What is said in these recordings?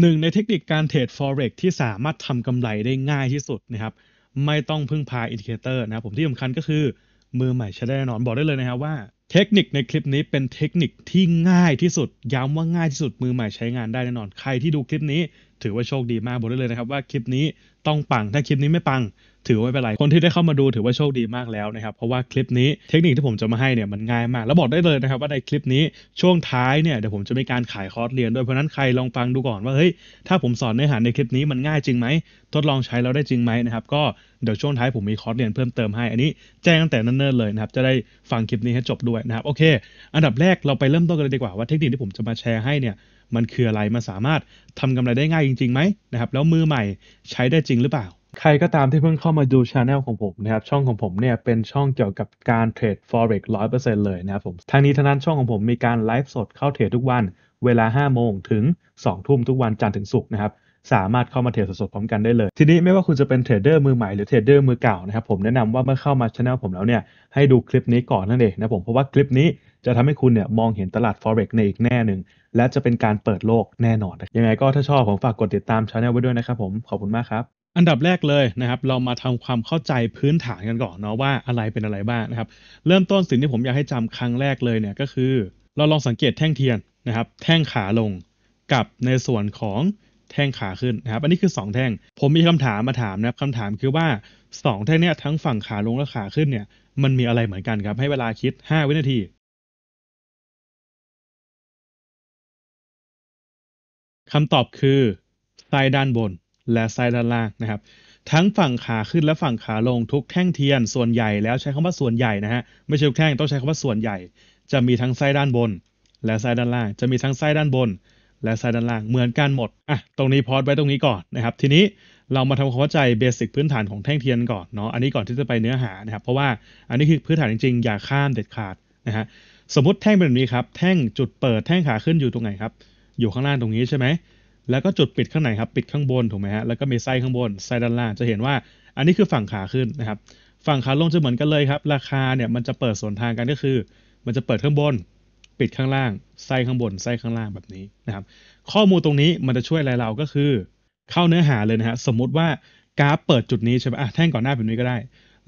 หนึ่งในเทคนิคการเทรด forex ที่สามารถทำกำไรได้ง่ายที่สุดนะครับไม่ต้องพึ่งพาอินดิเคเตอร์นะครับผมที่สำคัญก็คือมือใหม่ใช้ได้แน่นอนบอกได้เลยนะครับว่า เทคนิคในคลิปนี้เป็นเทคนิคที่ง่ายที่สุด ย้ำว่าง่ายที่สุดมือใหม่ใช้งานได้แน่นอนใครที่ดูคลิปนี้ถือว่าโชคดีมากบอกได้เลยนะครับว่าคลิปนี้ต้องปังถ้าคลิปนี้ไม่ปังถือว่าไม่เป็นไร คนที่ได้เข้ามาดูถือว่าโชคดีมากแล้วนะครับ เพราะว่าคลิปนี้เทคนิคที่ผมจะมาให้เนี่ยมันง่ายมาก แล้วบอกได้เลยนะครับว่าในคลิปนี้ช่วงท้ายเนี่ยเดี๋ยวผมจะมีการขายคอร์สเรียนด้วย เพราะนั้นใครลองฟังดูก่อนว่าเฮ้ยถ้าผมสอนเนื้อหาในคลิปนี้มันง่ายจริงไหมทดลองใช้แล้วได้จริงไหมนะครับก็เดี๋ยวช่วงท้ายผมมีคอร์สเรียนเพิ่มเติมให้อันนี้แจ้งตั้งแต่นั้นเนิ่นเลยนะครับจะได้ฟังคลิปนี้ให้จบด้วยนะครับโอเค อันดับแรกเราไปเริ่มต้นกันเลยดีกว่าว่าเทคนิคที่ผมจะมาแชร์ให้เนี่ยมันคืออะไรมาสามารถทำกำไรได้ง่ายจริงๆไหมนะครับแล้วมือใหม่ใช้ได้จริงหรือเปล่าใครก็ตามที่เพิ่งเข้ามาดูช anel ของผมนะครับช่องของผมเนี่ยเป็นช่องเกี่ยวกับการเทรด forex 100%เลยนะครับผมทางนี้ทางนั้นช่องของผมมีการไลฟ์สดเข้าเทรดทุกวัน เวลา 5 โมงถึง 2 ทุ่มทุกวันจันทร์ถึงศุกร์นะครับสามารถเข้ามาเทรดสดๆพร้อมกันได้เลย ทีนี้ไม่ว่าคุณจะเป็นเทรดเดอร์มือใหม่หรือเทรดเดอร์มือเก่านะครับผมแนะนำว่าเมื่อเข้ามาช anel ผมแล้วเนี่ยให้ดูคลิปนี้ก่อนนั่นเองนะผมเพราะว่าคลิปนี้จะทำให้คุณเนี่ยมองเห็นตลาด forex ในอีกแน่หนึ่งและจะเป็นการเปิดโลกแน่นอนยังไงก็ถ้าชอบผมฝากกดติดตามช anel ไว้ด้วยนะครับผมขอบคุณมากครับอันดับแรกเลยนะครับเรามาทำความเข้าใจพื้นฐานกันก่อนเนาะว่าอะไรเป็นอะไรบ้างนะครับ เริ่มต้นสิ่งที่ผมอยากให้จำครั้งแรกเลยเนี่ยก็คือ เราลองสังเกตแท่งเทียนนะครับ แท่งขาลงกับในส่วนของแท่งขาขึ้นนะครับ อันนี้คือ 2 แท่ง ผมมีคำถามมาถามนะครับคำถามคือว่า 2 แท่งเนี้ยทั้งฝั่งขาลงและขาขึ้นเนี่ยมันมีอะไรเหมือนกันครับ ให้เวลาคิด 5 วินาทีคำตอบคือไซ้ด้านบนและไส้ด้านล่างนะครับทั้งฝั่งขาขึ้นและฝั่งขาลงทุกแท่งเทียน ส่วนใหญ่ แล้วใช้คำว่าส่วนใหญ่นะฮะไม่ใช่ทุกแท่งต้องใช้คำว่าส่วนใหญ่ จะมีทั้งไส้ด้านบน และไส้ด้านล่างจะมีทั้งไส้ด้านบน และไส้ด้านล่างเหมือนกันหมดอ่ะตรงนี้พอดไว้ตรงนี้ก่อนนะครับทีนี้เรามาทำความเข้าใจเบสิกพื้นฐานของแท่งเทียนก่อนเนาะอันนี้ก่อนที่จะไปเนื้อหานะครับเพราะว่าอันนี้คือพื้นฐานจริง ๆ อย่าข้ามเด็ดขาดนะฮะสมมติแท่งเป็นแบบนี้ครับ แท่งจุดเปิดแท่งขาขึ้นอยู่ตรงไหนครับ อยู่ข้างล่างตรงนี้ใช่ไหมแล้วก็จุดปิดข้างในครับปิดข้างบนถูกไหมฮะแล้วก็มีไส้ข้างบนไส้ด้านล่างจะเห็นว่า อันนี้คือฝั่งขาขึ้นนะครับ ฝั่งขาลงจะเหมือนกันเลยครับราคาเนี่ยมันจะเปิดส่วนทางกันก็คือ มันจะเปิดข้างบน ปิดข้างล่างไส้ข้างบนไส้ข้างล่างแบบนี้นะครับข้อมูลตรงนี้มันจะช่วยอะไรเราก็คือเข้าเนื้อหาเลยนะฮะสมมุติว่ากราฟเปิดจุดนี้ใช่ไหมอ่ะแท่งก่อนหน้าแบบนี้ก็ได้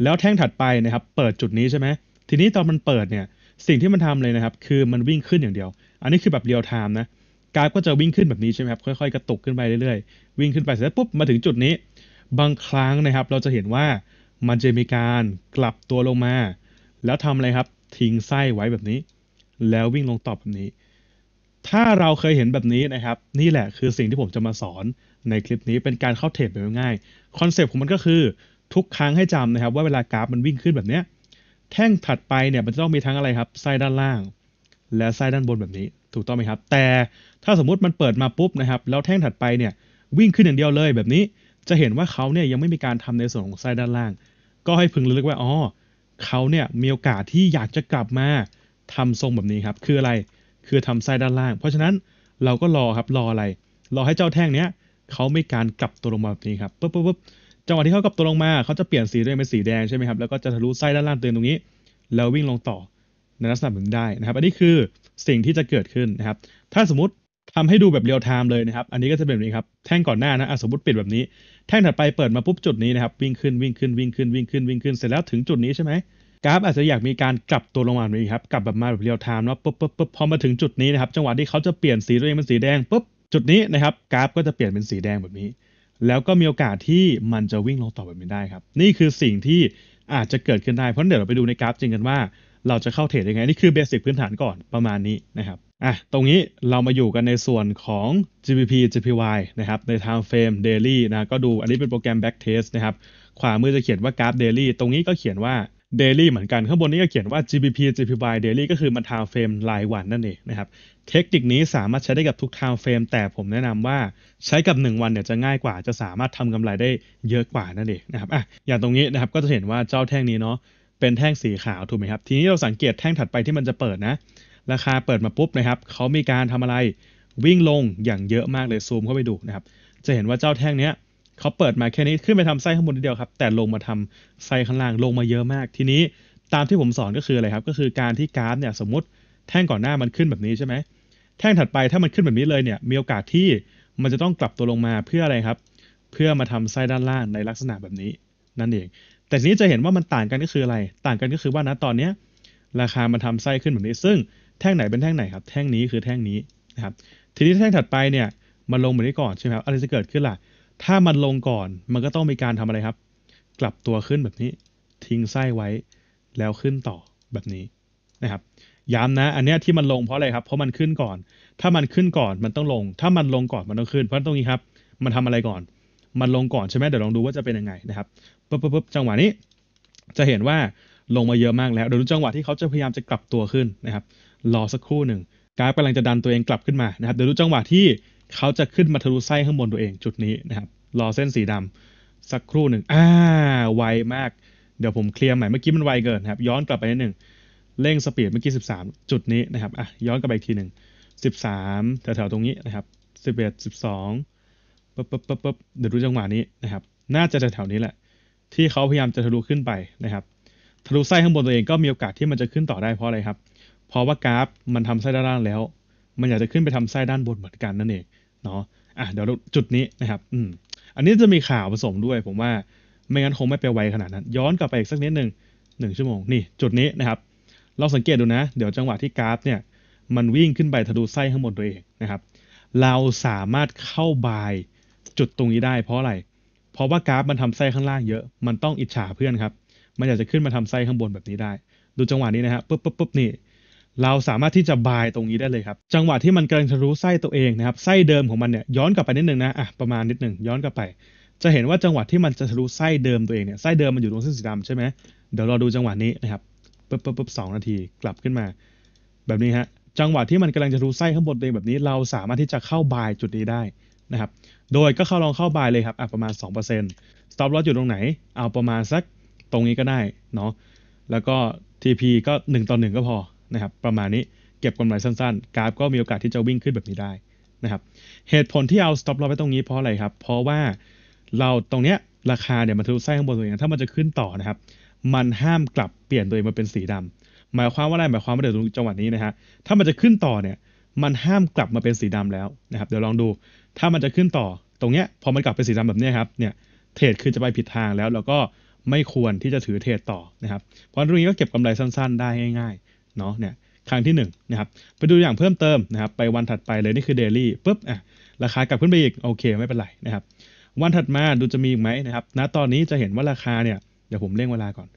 แล้วแท่งถัดไปนะครับ เปิดจุดนี้ใช่ไหมทีนี้ตอนมันเปิดเนี่ยสิ่งที่มันทำเลยนะครับคือมันวิ่งขึ้นอย่างเดียว อันนี้คือแบบเรียลไทม์นะเกราฟก็จะวิ่งขึ้นแบบนี้ใช่ไหมครับค่อยๆ กระตุกขึ้นไปเรื่อยๆ วิ่งขึ้นไปเสร็จปุ๊บมาถึงจุดนี้ บางครั้งนะครับ เราจะเห็นว่ามันจะมีการกลับตัวลงมา แล้วทำอะไรครับทิ้งไส้ไว้แบบนี้ แล้ววิ่งลงตอบแบบนี้ ถ้าเราเคยเห็นแบบนี้นะครับ นี่แหละคือสิ่งที่ผมจะมาสอนในคลิปนี้เป็นการเข้าเทรดแบบง่ายคอนเซปต์ของมันก็คือทุกครั้งให้จำนะครับ ว่าเวลากราฟมันวิ่งขึ้นแบบเนี้ยแท่งถัดไปเนี่ยมันจะต้องมีทั้งอะไรครับไส้ด้านล่าง และไส้ด้านบนแบบนี้ถูกต้องไหมครับ แต่ถ้าสมมุติมันเปิดมาปุ๊บนะครับ แล้วแท่งถัดไปเนี่ยวิ่งขึ้นอย่างเดียวเลย แบบนี้ จะเห็นว่าเขาเนี่ยยังไม่มีการทำในส่วนของไส้ด้านล่าง ก็ให้พึงระลึกว่าอ๋อเขาเนี่ยมีโอกาสที่อยากจะกลับมาทำทรงแบบนี้ครับ คืออะไร คือทำไส้ด้านล่าง เพราะฉะนั้นเราก็รอครับ รออะไร รอให้เจ้าแท่งเนี้ยเขาไม่การกลับตัวลงมาแบบนี้ครับปุ๊บปุ๊บปุ๊บจังหวะที่เขากลับตัวลงมาเขาจะเปลี่ยนสีด้วยงเป็นสีแดงใช่ไหมครับ แล้วก็จะทะลุไส้ด้านล่างเตือนตรงนี้ แล้ววิ่งลงต่อในลักษณะแบบนี้ได้นะครับอันนี้คือสิ่งที่จะเกิดขึ้นนะครับ ถ้าสมมติทำให้ดูแบบเรียลไทม์เลยนะครับ อันนี้ก็จะเป็นแบบนี้ครับ แท่งก่อนหน้านะสมมติปิดแบบนี้ แท่งถัดไปเปิดมาปุ๊บจุดนี้นะครับวิ่งขึ้นวิ่งขึ้นวิ่งขึ้นวิ่งขึ้นวิ่งขึ้นเสร็จแล้วถึงจุดนี้ใช่ไหมกราฟอาจจะอยากมีการกลับตัวลงมาแบบนี้ครับ กลับแบบมาแบบเรียลไทม์เนาะปุ๊บปุ๊บปุ๊บพอมาถึงจุดนี้นะครับ จังหวะที่เขาจะเปลี่ยนสีตัวเองเป็นสีแดงปุ๊บจุดนี้นะครับกราฟก็จะเปลี่ยนเป็นสีแดงแบบนี้ แล้วก็มีโอกาสที่มันจะวิ่งลงต่อแบบนี้ได้ครับนี่คือสิ่งที่อาจจะเกิดขึ้นได้เพราะเดี๋ยวเราไปดูในกราฟจริงกันว่าเราจะเข้าเทรดยังไง นี่คือเบสิกพื้นฐานก่อนประมาณนี้นะครับอ่ะตรงนี้เรามาอยู่กันในส่วนของ GBP GPY นะครับใน time frame daily นะก็ดูอันนี้เป็นโปรแกรม back test นะครับขวามือจะเขียนว่ากราฟ daily ตรงนี้ก็เขียนว่า daily เหมือนกันข้างบนนี้ก็เขียนว่า GBP GPY daily ก็คือมัน time frame รายวันนั่นเองนะครับ เทคนิคนี้สามารถใช้ได้กับทุก time frame แต่ผมแนะนำว่าใช้กับ 1 วันเนี่ยจะง่ายกว่าจะสามารถทำกำไรได้เยอะกว่านั่นเองนะครับอ่ะอย่างตรงนี้นะครับก็จะเห็นว่าเจ้าแท่งนี้เนาะเป็นแท่งสีขาวถูกไหมครับ ทีนี้เราสังเกตแท่งถัดไปที่มันจะเปิดนะ ราคาเปิดมาปุ๊บนะครับเขามีการทำอะไรวิ่งลงอย่างเยอะมากเลยซูมเข้าไปดูนะครับ จะเห็นว่าเจ้าแท่งเนี้ยเขาเปิดมาแค่นี้ขึ้นไปทำไส้ข้างบนเดียวครับแต่ลงมาทำไส้ข้างล่างลงมาเยอะมากทีนี้ตามที่ผมสอนก็คืออะไรครับก็คือการที่กราฟเนี่ยสมมติแท่งก่อนหน้ามันขึ้นแบบนี้ใช่ไหมแท่งถัดไปถ้ามันขึ้นแบบนี้เลยเนี่ยมีโอกาสที่มันจะต้องกลับตัวลงมาเพื่ออะไรครับ เพื่อมาทำไส้ด้านล่างในลักษณะแบบนี้นั่นเองแต่ทีนี้จะเห็นว่ามันต่างกันก็คืออะไร ต่างกันก็คือว่านะตอนเนี้ย ราคามันทำไส้ขึ้นแบบนี้ ซึ่งแท่งไหนเป็นแท่งไหนครับ แท่งนี้คือแท่งนี้นะครับ ทีนี้แท่งถัดไปเนี่ยมันลงแบบนี้ก่อนใช่ไหมครับ อะไรจะเกิดขึ้นล่ะ ถ้ามันลงก่อน มันก็ต้องมีการทำอะไรครับ กลับตัวขึ้นแบบนี้ ทิ้งไส้ไว้ แล้วขึ้นต่อแบบนี้นะครับ ย้ำนะ อันนี้ที่มันลงเพราะอะไรครับ เพราะมันขึ้นก่อน ถ้ามันขึ้นก่อน มันต้องลง ถ้ามันลงก่อน มันต้องขึ้น เพราะตรงนี้ครับ มันทำอะไรก่อนมันลงก่อนใช่ไหมเดี๋ยวลองดูว่าจะเป็นยังไงนะครับปุ๊บปุ๊บจังหวะนี้ จะเห็นว่าลงมาเยอะมากแล้วเดี๋ยวดูจังหวะที่เขาจะพยายามจะกลับตัวขึ้นนะครับ รอสักครู่หนึ่งกราฟกำลังจะดันตัวเองกลับขึ้นมานะครับเดี๋ยวดูจังหวะที่เขาจะขึ้นมาทะลุไส้ข้างบนตัวเองจุดนี้นะครับรอเส้นสีดำสักครู่หนึ่งอ่าไวมาก เดี๋ยวผมเคลียร์ใหม่เมื่อกี้มันไวเกินนะครับ ย้อนกลับไปนิดหนึ่งเร่งสปีดเมื่อกี้13 จุดนี้นะครับอ่ะย้อนกลับไปอีกทีหนึ่ง13แถวๆตรงนี้นะครับ11 12ปุ๊บปุ๊บปุ๊บปุ๊บเดี๋ยวดูจังหวะนี้นะครับ น่าจะแถวๆนี้แหละ ที่เขาพยายามจะทะลุขึ้นไปนะครับทะลุไส้ข้างบนตัวเองก็มีโอกาสที่มันจะขึ้นต่อได้เพราะอะไรครับ เพราะว่ากราฟมันทำไส้ด้านล่างแล้ว มันอยากจะขึ้นไปทำไส้ด้านบนเหมือนกันนั่นเองเนาะอ่ะเดี๋ยวจุดนี้นะครับอืมอันนี้จะมีข่าวผสมด้วย ผมว่าไม่งั้นคงไม่ไปไวขนาดนั้นย้อนกลับไปอีกสักนิดหนึ่งหนึ่งชั่วโมงนี่ จุดนี้นะครับเราสังเกตดูนะ เดี๋ยวจังหวะที่กราฟ เนี่ย มันวิ่งขึ้นไปทะลุไส้ข้างบนตัวเองนะครับเราสามารถเข้าบายจุดตรงนี้ได้เพราะอะไร เพราะว่ากราฟมันทำไส้ข้างล่างเยอะ มันต้องอิจฉาเพื่อนครับ มันอยากจะขึ้นมาทำไส้ข้างบนแบบนี้ได้ ดูจังหวะนี้นะฮะปุ๊บปุ๊บปุ๊บนี่ เราสามารถที่จะบายตรงนี้ได้เลยครับ จังหวะที่มันกำลังทะลุไส้ตัวเองนะครับ ไส้เดิมของมันเนี่ยย้อนกลับไปนิดนึงนะ อ่ะ ประมาณนิดนึง ย้อนกลับไป จะเห็นว่าจังหวะที่มันจะทะลุไส้เดิมตัวเองเนี่ย ไส้เดิมมันอยู่ตรงเส้นสีดำใช่ไหมเดี๋ยวเราดูจังหวะนี้นะครับปุ๊บปุ๊บปุ๊บสองนาทีกลับขึ้นมา แบบนี้ฮะจังหวะที่มันกำลังจะะลุไส้ข้างบนตัวเองแบบนี้เราสามารถที่จะเข้าบายจุดนี้ได้นะครับโดยก็เข้าลองเข้าบายเลยครับประมาณ2% stop loss อยู่ตรงไหนเอาประมาณสักตรงนี้ก็ได้เนาะแล้วก็ TP ก็1ต่อ1ก็พอนะครับประมาณนี้เก็บกำไรสั้นๆกราฟก็มีโอกาสที่จะวิ่งขึ้นแบบนี้ได้นะครับเหตุผลที่เอา stop loss ไว้ตรงนี้เพราะอะไรครับ เพราะว่าเราตรงเนี้ยราคาเนี่ยมันทะลุไส้ข้างบนตัวเองถ้ามันจะขึ้นต่อนะครับมันห้ามกลับเปลี่ยนตัวเองมาเป็นสีดำหมายความว่าอะไรหมายความว่าเดี๋ยวตรงจังหวะนี้นะฮะถ้ามันจะขึ้นต่อเนี่ยมันห้ามกลับมาเป็นสีดำแล้วนะครับเดี๋ยวลองดูถ้ามันจะขึ้นต่อตรงเนี้ยพอมันกลับเป็นสีดำแบบนี้ครับเนี่ย เทรดคือจะไปผิดทางแล้วเราก็ไม่ควรที่จะถือเทรดต่อนะครับเพราะตรงนี้ก็เก็บกำไรสั้นๆได้ง่าย ๆ เนาะเนี่ยครั้งที่1นนะครับไปดูอย่างเพิ่มเติมนะครับ ไปวันถัดไปเลย นี่คือเดลี่ปุ๊บอ่ะราคากลับขึ้นไปอีกโอเคไม่เป็นไรนะครับวันถัดมาดูจะมีอีกไหมนะครับ ณตอนนี้จะเห็นว่าราคาเนี่ยเดี๋ยวผมเร่งเวลาก่อน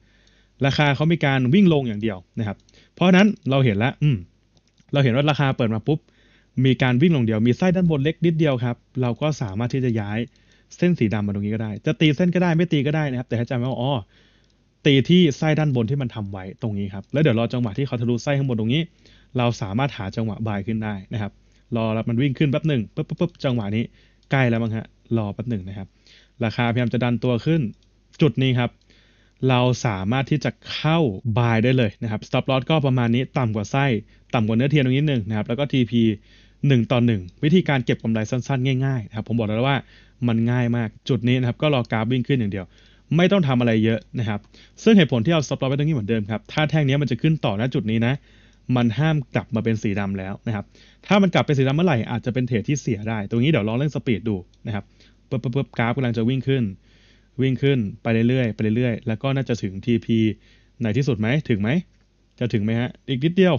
ราคาเขามีการวิ่งลงอย่างเดียวนะครับ เพราะนั้นเราเห็นแล้วอืมเราเห็นว่าราคาเปิดมาปุ๊บมีการวิ่งลงเดียวมีไส้ด้านบนเล็กนิดเดียวครับเราก็สามารถที่จะย้ายเส้นสีดำมาตรงนี้ก็ได้ จะตีเส้นก็ได้ไม่ตีก็ได้นะครับ แต่ถ้าจำไว้ว่าอ๋อตีที่ไส้ด้านบนที่มันทำไว้ตรงนี้ครับแล้วเดี๋ยวรอจังหวะที่เขาทะลุไส้ข้างบนตรงนี้ เราสามารถหาจังหวะบายขึ้นได้นะครับ รอรับมันวิ่งขึ้นแป๊บหนึ่งปุ๊บปุ๊บจังหวะนี้ใกล้แล้วมั้งฮะรอแป๊บหนึ่งนะครับ ราคาพยายามจะดันตัวขึ้นจุดนี้ครับ เราสามารถที่จะเข้าบายได้เลยนะครับ stop loss ก็ประมาณนี้ต่ำกว่าไส้ต่ำกว่าเนื้อเทียนตรงนี้หนึ่งนะครับแล้วก็ TP หงต่อนหึ่งวิธีการเก็บกำไรสั้นๆ ง่ายๆนะครับผมบอกแล้วว่ามันง่ายมากจุดนี้นะครับ ก็รอกราฟวิ่งขึ้นอย่างเดียว ไม่ต้องทำอะไรเยอะนะครับ ซึ่งเหตุผลที่เอาสต็อปไว้ตรงนี้เหมือนเดิมครับถ้าแท่งนี้มันจะขึ้นต่อณจุดนี้นะมันห้ามกลับมาเป็นสีดำแล้วนะครับถ้ามันกลับเป็นสีดำเมื่อไหร่อาจจะเป็นเทรดที่เสียได้ตรงนี้เดี๋ยวลองเล่นสปีดดูนะครับปุ๊บปุ๊บกราฟกำลังจะวิ่งขึ้น วิ่งขึ้นไปเรื่อยๆไปเรื่อยๆ แล้วก็น่าจะถึง TP ในที่สุดไหมถึงไหมจะถึงไหมฮะอีกนิดเดียว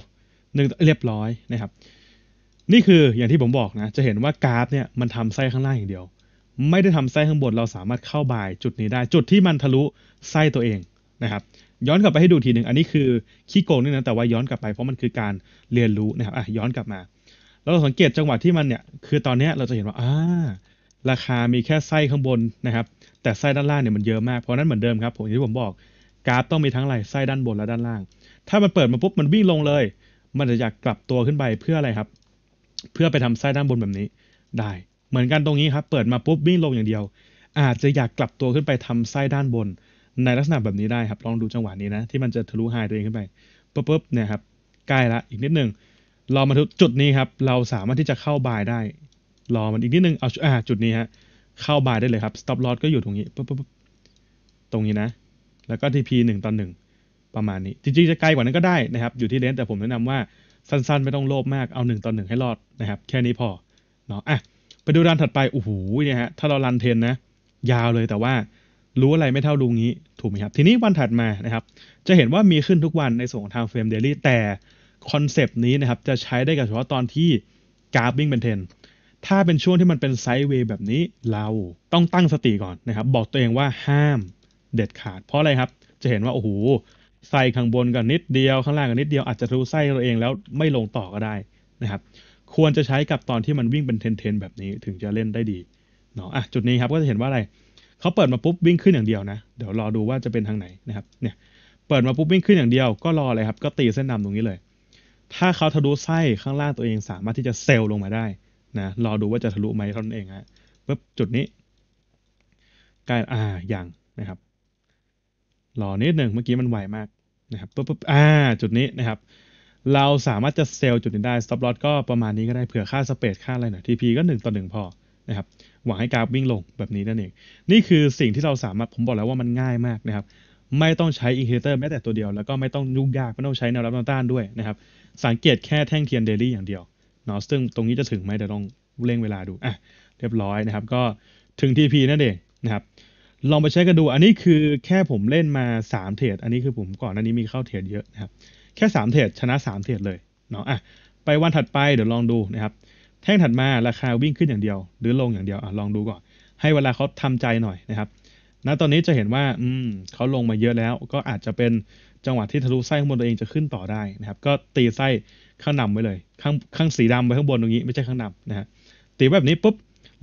หนึ่งเรียบร้อยนะครับนี่คืออย่างที่ผมบอกนะ จะเห็นว่ากราฟเนี่ยมันทำไส้ข้างล่างอย่างเดียว ไม่ได้ทำไส้ข้างบนเราสามารถเข้าบายจุดนี้ได้ จุดที่มันทะลุไส้ตัวเองนะครับ ย้อนกลับไปให้ดูทีหนึ่งอันนี้คือขี้โกงนี่นะแต่ว่าย้อนกลับไปเพราะมันคือการเรียนรู้นะครับอ่ะย้อนกลับมาแล้วเราสังเกตจังหวะที่มันเนี่ยคือตอนนี้เราจะเห็นว่าอ่าราคามีแค่ไส้ข้างบนนะครับ แต่ไส้ด้านล่างเนี่ยมันเยอะมากเพราะนั้นเหมือนเดิมครับผมที่ผมบอกกราฟต้องมีทั้งไรไส้ด้านบนและด้านล่าง ถ้ามันเปิดมาปุ๊บมันวิ่งลงเลย มันจะอยากกลับตัวขึ้นไปเพื่ออะไรครับเพื่อไปทำไส้ด้านบนแบบนี้ได้เหมือนกันตรงนี้ครับ เปิดมาปุ๊บวิ่งลงอย่างเดียว อาจจะอยากกลับตัวขึ้นไปทำไส้ด้านบน ในลักษณะแบบนี้ได้ครับ ลองดูจังหวะนี้นะ ที่มันจะทะลุไฮตัวเองขึ้นไปปุ๊บเนี่ยครับใกล้ละอีกนิดนึงรอมาทุกจุดนี้ครับ เราสามารถที่จะเข้าบายได้ รอมันอีกนิดนึงเอาอ่าจุดนี้ฮะเข้าบายได้เลยครับ stop loss ก็อยู่ตรงนี้ปุ๊บปุ๊บตรงนี้นะแล้วก็ทีพีหนต่องประมาณนี้จริงๆจะไกลกว่านั้นก็ได้นะครับ อยู่ที่เลนแต่ผมแนะนำว่าสั้นๆ ไม่ต้องโลภมากเอาหนึ่งต่อหนึ่งให้รอดนะครับแค่นี้พอเนาะอ่ะไปดูรันถัดไปโอ้โหเนี่ยฮะถ้าเรารันเทนนะ ยาวเลยแต่ว่ารู้อะไรไม่เท่าดูงี้ถูกไหมครับ ทีนี้วันถัดมานะครับ จะเห็นว่ามีขึ้นทุกวันในส่วนของทางเฟรมเดลี่แต่คอนเซปต์นี้นะครับจะใช้ได้กับเฉพาะตอนที่กราฟวิ่งเป็นเทนถ้าเป็นช่วงที่มันเป็นไซด์เวย์แบบนี้เราต้องตั้งสติก่อนนะครับบอกตัวเองว่าห้ามเด็ดขาด เพราะอะไรครับจะเห็นว่าโอ้โหใส่ข้างบนกันนิดเดียวข้างล่างกันนิดเดียวอาจจะรู้ไส้เราเองแล้วไม่ลงต่อก็ได้นะครับ ควรจะใช้กับตอนที่มันวิ่งเป็นเทนเทนแบบนี้ถึงจะเล่นได้ดีเนาะอ่ะจุดนี้ครับก็จะเห็นว่าอะไรเขาเปิดมาปุ๊บวิ่งขึ้นอย่างเดียวนะเดี๋ยวรอดูว่าจะเป็นทางไหนนะครับเนี่ยเปิดมาปุ๊บวิ่งขึ้นอย่างเดียว ก็รอเลยครับก็ตีเส้นนำตรงนี้เลย ถ้าเขาทะลุไส้ข้างล่างตัวเอง สามารถที่จะเซลลงมาได้นะรอดูว่าจะทะลุไหมเท่านัเองฮะปุ๊บจุดนี้กลารอ่าอย่างนะครับรอนิดหนึ่งเมื่อกี้มันไวมากนะครับปุ๊บปุ๊บอ่าจุดนี้นะครับ เราสามารถจะเซลล์จุดนี้ได้ สต็อปลอตก็ประมาณนี้ก็ได้เผื่อค่าสเปซค่าอะไรหน่อยพีก็1ต่อ1พอนะครับหวังให้กราฟวิ่งลงแบบนี้นั่นเอง นี่คือสิ่งที่เราสามารถผมบอกแล้วว่ามันง่ายมากนะครับไม่ต้องใช้อินเคเตอร์แม้แต่ตัวเดียว แล้วก็ไม่ต้องยุ่งยากไม่ต้องใช้แนวรับต้านด้วยนะครับ สังเกตแค่แท่งเทียนเดลี่อย่างเดียวเนาะซึ่งตรงนี้จะถึงไหมเดี๋ยวลองเร่งเวลาดูอ่ะเรียบร้อยนะครับ ก็ถึงทีพีนั่นเองนะครับลองไปใช้กันดู อันนี้คือแค่ผมเล่นมาสามเทรด อันนี้คือผมก่อน อันนี้มีเข้าเทรดเยอะนะครับ แค่สามเทรดชนะสามเทรดเลยเนาะ อ่ะ ไปวันถัดไปเดี๋ยวลองดูนะครับ แท่งถัดมาราคาวิ่งขึ้นอย่างเดียว หรือลงอย่างเดียว อ่ะลองดูก่อน ให้เวลาเขาทำใจหน่อยนะครับ ณ ตอนนี้จะเห็นว่า อืมเขาลงมาเยอะแล้ว ก็อาจจะเป็นจังหวะที่ทะลุไส้ข้างบนตัวเองจะขึ้นต่อได้นะครับ ก็ตีไส้ข้างนำไว้เลย ข้างข้างสีดำไปข้างบนตรงนี้ไม่ใช่ข้างนำนะฮะ ตีแบบนี้ปุ๊บ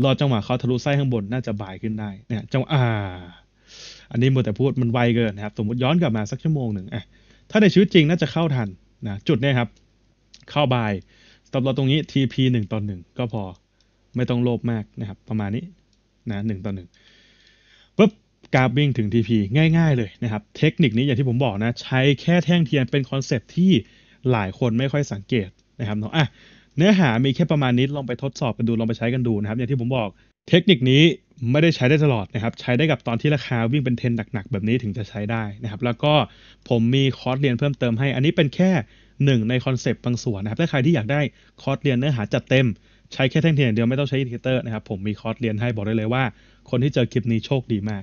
รอจังหวะเขาทะลุไส้ข้างบนน่าจะบ่ายขึ้นได้เนี่ยจังอ่าอันนี้มัวแต่พูดมันไวเกินนะครับ สมมติย้อนกลับมาสักชั่วโมงหนึ่งอ่ะถ้าในชีวิตจริงน่าจะเข้าทันนะจุดเนี่ยครับ เข้าบ่ายตอปเราตรงนี้ TP 1ต่อ1ก็พอไม่ต้องโลภมากนะครับ ประมาณนี้นะหนึ่งต่อหนึ่งปุ๊บกราฟวิ่งถึง TP ง่ายๆเลยนะครับเทคนิคนี้อย่างที่ผมบอกนะใช้แค่แท่งเทียนเป็นคอนเซปที่หลายคนไม่ค่อยสังเกตนะครับเนาะอ่ะเนื้อหามีแค่ประมาณนี้ลองไปทดสอบกันดูลองไปใช้กันดู นะครับอย่างที่ผมบอกเทคนิคนี้ไม่ได้ใช้ได้ตลอดนะครับใช้ได้กับตอนที่ราคาวิ่งเป็นเทนหนักๆแบบนี้ถึงจะใช้ได้นะครับ แล้วก็ผมมีคอร์สเรียนเพิ่มเติมให้อันนี้เป็นแค่หนึ่งในคอนเซปต์บางส่วนนะครับ ถ้าใครที่อยากได้คอร์สเรียนเนื้อหาจัดเต็มใช้แค่แท่งเทียนเดียวไม่ต้องใช้อินเทเตอร์นะครับผมมีคอร์สเรียนให้บอกได้เลยว่า คนที่เจอคลิปนี้โชคดีมาก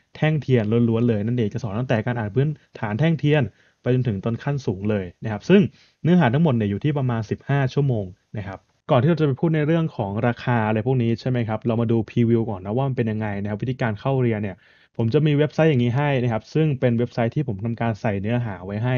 แท่งเทียนล้วนๆเลย นั่นเองจะสอนตั้งแต่การอ่านพื้นฐานแท่งเทียน ไปจนถึงตอนขั้นสูงเลยนะครับซึ่งเนื้อหาทั้งหมดเนี่ยอยู่ที่ประมาณ 15 ชั่วโมงนะครับก่อนที่เราจะไปพูดในเรื่องของราคาอะไรพวกนี้ใช่ไหมครับเรามาดูพรีวิวก่อนนะว่ามันเป็นยังไงนะครับวิธีการเข้าเรียนเนี่ยผมจะมีเว็บไซต์อย่างนี้ให้นะครับซึ่งเป็นเว็บไซต์ที่ผมทำการใส่เนื้อหาไว้ให้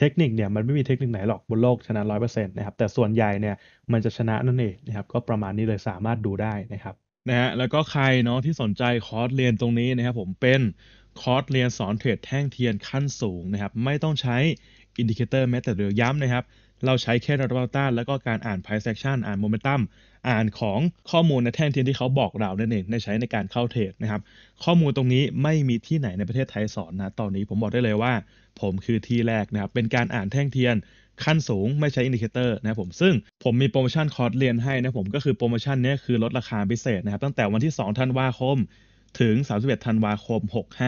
เทคนิคเนี่ยมันไม่มีเทคนิคไหนหรอก บนโลก ชนะร้อยเปอร์เซ็นต์นะครับแต่ส่วนใหญ่เนี่ยมันจะชนะนั่นเองนะครับก็ประมาณนี้เลยสามารถดูได้นะครับนะฮะแล้วก็ใครเนาะที่สนใจคอร์สเรียนตรงนี้นะครับผมเป็นคอร์สเรียนสอนเทรดแท่งเทียนขั้นสูงนะครับไม่ต้องใช้อินดิเคเตอร์แม้แต่เดียวย้ำนะครับเราใช้แค่ดอทต้าแล้วก็การอ่านไพ่เซ็กชันอ่านโมเมนตัมอ่านของข้อมูลในแท่งเทียนที่เขาบอกเรานั่นเองในใช้ในการเข้าเทรดนะครับข้อมูลตรงนี้ไม่มีที่ไหนในประเทศไทยสอนนะตอนนี้ผมบอกได้เลยว่าผมคือที่แรกนะครับเป็นการอ่านแท่งเทียน ขั้นสูงไม่ใช้อินดิเคเตอร์นะครับผม ซึ่งผมมีโปรโมชั่นคอร์สเรียนให้นะผมก็คือโปรโมชั่นนี้คือลดราคาพิเศษนะครับ ตั้งแต่วันที่2ธันวาคม ถึง 31ธันวาคม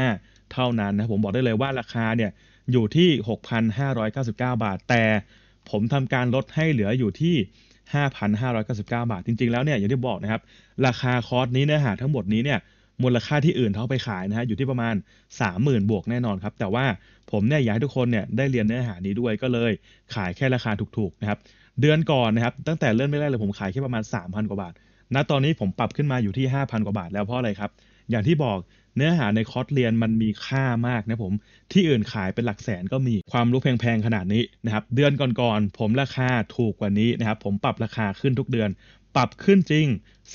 65 เท่านั้นนะผมบอกได้เลยว่าราคาเนี่ย อยู่ที่ 6,599 บาทแต่ผมทำการลดให้เหลืออยู่ที่ 5,599 บาทจริง ๆ แล้วเนี่ยอย่างที่บอกนะครับราคาคอร์สนี้เนื้อหาทั้งหมดนี้เนี่ยมูลค่าที่อื่นเขาไปขายนะฮะอยู่ที่ประมาณ30,000 บวกแน่นอนครับแต่ว่าผมเนี่ยอยากให้ทุกคนเนี่ยได้เรียนเนื้อหานี้ด้วยก็เลย ขายแค่ราคาถูกๆนะครับเดือนก่อนนะครับตั้งแต่เริ่มไม่แรกเลยผมขายแค่ประมาณ 3,000 กว่าบาท ณตอนนี้ผมปรับขึ้นมาอยู่ที่ 5,000กว่าบาท แล้วเพราะอะไรครับอย่างที่บอกเนื้อหาในคอร์สเรียนมันมีค่ามากนะผมที่อื่นขายเป็นหลักแสนก็มีความรู้แพงๆขนาดนี้นะครับเดือนก่อนๆผมราคาถูกกว่านี้นะครับผมปรับราคาขึ้นทุกเดือนปรับขึ้นจริง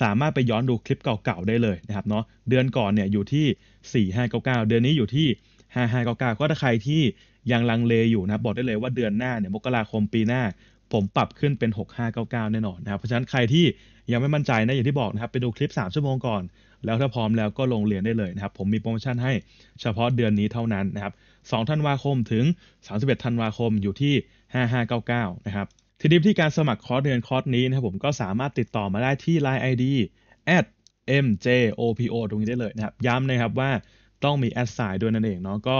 สามารถไปย้อนดูคลิปเก่าๆได้เลยนะครับเนาะ เดือนก่อนเนี่ยอยู่ที่ 4599 เดือนนี้อยู่ที่ 5599 ก็ถ้าใครที่ยังลังเลอยู่นะบอกได้เลยว่าเดือนหน้าเนี่ยมกราคมปีหน้า ผมปรับขึ้นเป็น 6599 แน่นอนนะครับ เพราะฉะนั้นใครที่ยังไม่มั่นใจนะอย่างที่บอกนะครับไปดูคลิป 3 ชั่วโมงก่อน แล้วถ้าพร้อมแล้วก็ลงเรียนได้เลยนะครับ ผมมีโปรโมชั่นให้เฉพาะเดือนนี้เท่านั้นนะครับ 2 ธันวาคมถึง 31 ธันวาคมอยู่ที่ 5599 นะครับทีนี้ที่การสมัครคอร์สเรียนคอร์สนี้นะครับผมก็สามารถติดต่อมาได้ที่ Line ID at mjopo ตรงนี้ได้เลยนะครับย้ำนะครับว่าต้องมีแอดไซด์ด้วยนั่นเองเนาะก็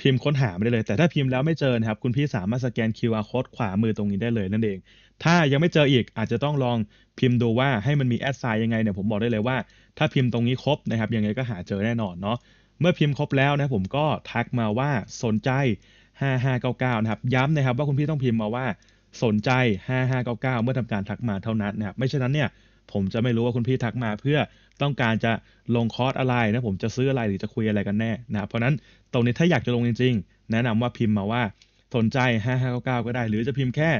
พิมพ์ค้นหาไม่ได้เลย แต่ถ้าพิมพ์แล้วไม่เจอนะครับคุณพี่สามารถสแกน QR code ขวามือตรงนี้ได้เลยนั่นเองถ้ายังไม่เจออีกอาจจะต้องลองพิมพ์ดูว่าให้มันมีแอดไซด์ยังไงเนี่ยผมบอกได้เลยว่าถ้าพิมพ์ตรงนี้ครบนะครับยังไงก็หาเจอแน่นอนเนาะเมื่อพิมพ์ครบแล้วนะผมก็ทักมาว่าสนใจ 5599 นะครับย้ำนะครับ ว่าคุณพี่ต้องพิมพ์มาว่าสนใจ 5599 เมื่อทำการทักมาเท่านั้นนะครับ ไม่เช่นนั้นเนี่ยผมจะไม่รู้ว่าคุณพี่ทักมาเพื่อต้องการจะลงคอร์สอะไรนะผมจะซื้ออะไรหรือจะคุยอะไรกันแน่นะครับ เพราะนั้นตรงนี้ถ้าอยากจะลงจริงๆ แนะนำว่าพิมพ์มาว่าสนใจ 5599ก็ได้ หรือจะพิมพ์แค่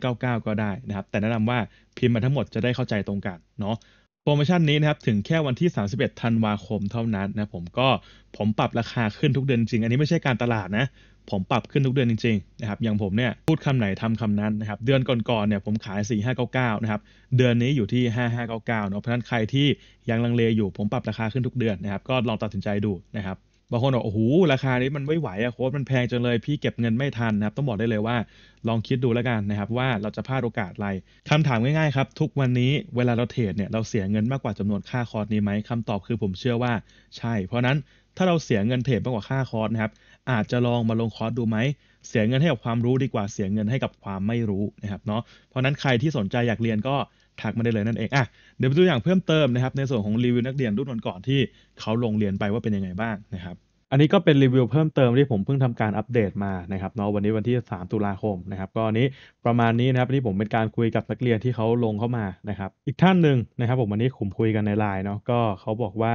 5599 ก็ได้นะครับ แต่แนะนำว่าพิมพ์มาทั้งหมดจะได้เข้าใจตรงกันเนาะโปรโมชั่นนี้นะครับถึงแค่วันที่ 31 ธันวาคมเท่านั้นนะผมก็ผมปรับราคาขึ้นทุกเดือนจริง อันนี้ไม่ใช่การตลาดนะผมปรับขึ้นทุกเดือนจริงๆนะครับ อย่างผมเนี่ยพูดคำไหนทำคำนั้นนะครับ เดือนก่อนๆเนี่ยผมขาย 4599 นะครับ เดือนนี้อยู่ที่ 5599เนาะเพราะนั้นใครที่ยังลังเลอยู่ ผมปรับราคาขึ้นทุกเดือนนะครับ ก็ลองตัดสินใจดูนะครับ บางคนบอกโอ้โห ราคานี้มันไม่ไหวอะโค้ดมันแพงจังเลย พี่เก็บเงินไม่ทันนะครับ ต้องบอกได้เลยว่าลองคิดดูแล้วกันนะครับว่าเราจะพลาดโอกาสอะไรคำถามง่ายๆครับ ทุกวันนี้เวลาเราเทรดเนี่ยเราเสียเงินมากกว่าจำนวนค่าคอร์สนี้ไหมคำตอบคือผมเชื่อว่าใช่ เพราะนั้นถ้าเราเสียเงินเทรดมากกว่าค่าคอร์สนะครับอาจจะลองมาลงคอร์สดูไหม เสียเงินให้กับความรู้ดีกว่าเสียเงินให้กับความไม่รู้นะครับเนาะ เพราะนั้นใครที่สนใจอยากเรียนก็ทักมาได้เลยนั่นเองอ่ะเดี๋ยวไปดูอย่างเพิ่มเติมนะครับในส่วนของรีวิวนักเรียนรุ่นก่อนที่เขาลงเรียนไปว่าเป็นยังไงบ้างนะครับ อันนี้ก็เป็นรีวิวเพิ่มเติมที่ผมเพิ่งทำการอัปเดตมานะครับเนาะวันนี้วันที่ 3 ตุลาคมนะครับก็อันี้ประมาณนี้นะครับนี่ผมเป็นการคุยกับนักเรียนที่เขาลงเข้ามานะครับ อีกท่านหนึ่งนะครับผมวันนี้ผมคุยกันในไลน์เนาะก็เขาบอกว่า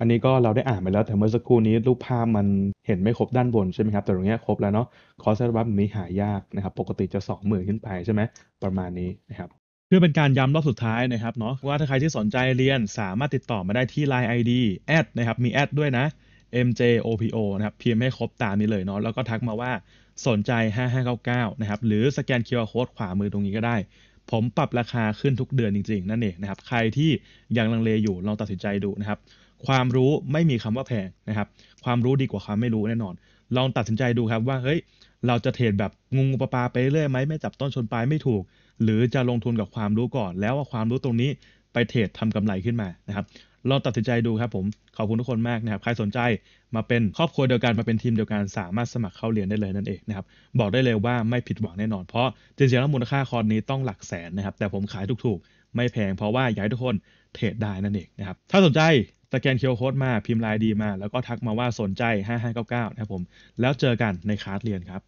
อันนี้ก็เราได้อ่านไปแล้วแต่เมื่อสักครู่นี้ รูปภาพมันเห็นไม่ครบด้านบนใช่ไหมครับแต่ตรงนี้ครบแล้วเนาะคอสร์สัฟนี้หายากนะครับปกติจะ2มื่นขึ้นไปใช่ไหมประมาณนี้นะครับ เพื่อเป็นการย้ำรอบสุดท้ายนะครับเนาะว่าถ้าใครที่สนใจเรียนสามารถติดต่อมาได้ที่ Line ID แอดนะครับ มีแอดด้วยนะ mjopo นะครับเพียง์ให้ครบตามนี้เลยเนาะแล้วก็ทักมาว่าสนใจ 5599นะครับหรือสแกน QR Code ขวามือตรงนี้ก็ได้ ผมปรับราคาขึ้นทุกเดือนจริง ๆ นั่นเองนะครับใครที่ยังลังเลอยู่ลองตัดสินใจดูนะครับความรู้ไม่มีคำว่าแพงนะครับ ความรู้ดีกว่าความไม่รู้แน่นอน ลองตัดสินใจดูครับว่าเฮ้ยเราจะเทรดแบบงงปลาไปเรื่อยไหมไม่จับต้นชนปลายไม่ถูก หรือจะลงทุนกับความรู้ก่อน แล้วว่าความรู้ตรงนี้ไปเทรดทำกำไรขึ้นมานะครับลองตัดสินใจดูครับ ผมขอบคุณทุกคนมากนะครับใครสนใจมาเป็นครอบครัวเดียวกันมาเป็นทีมเดียวกันสามารถสมัครเข้าเรียนได้เลยนั่นเองนะครับบอกได้เลยว่าไม่ผิดหวังแน่นอนเพราะจริงๆแล้วมูลค่าคอร์สนี้ต้องหลักแสนนะครับ แต่ผมขายถูกๆ ไม่แพงเพราะว่าอยากให้ทุกคนเทรดได้นั่นเองนะครับถ้าสนใจสแกนเคียวโค้ดมาพิมพ์ลายดีมา แล้วก็ทักมาว่าสนใจ 5599 นะครับผม แล้วเจอกันในคลาสเรียนครับ